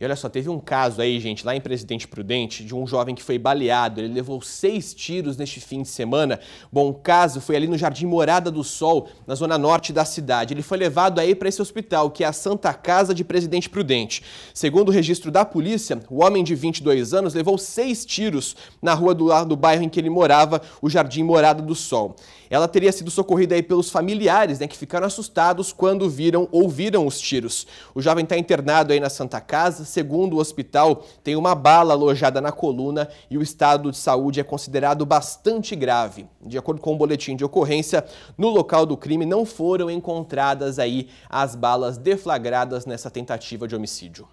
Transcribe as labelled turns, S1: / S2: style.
S1: E olha só, teve um caso aí, gente, lá em Presidente Prudente, de um jovem que foi baleado. Ele levou seis tiros neste fim de semana. Bom, o caso foi ali no Jardim Morada do Sol, na zona norte da cidade. Ele foi levado aí para esse hospital, que é a Santa Casa de Presidente Prudente. Segundo o registro da polícia, o homem de 22 anos levou seis tiros na rua do, do bairro em que ele morava, o Jardim Morada do Sol. Ela teria sido socorrida aí pelos familiares, né, que ficaram assustados quando viram ouviram os tiros. O jovem está internado aí na Santa Casa segundo o hospital, tem uma bala alojada na coluna e o estado de saúde é considerado bastante grave. De acordo com o um boletim de ocorrência, no local do crime não foram encontradas aí as balas deflagradas nessa tentativa de homicídio.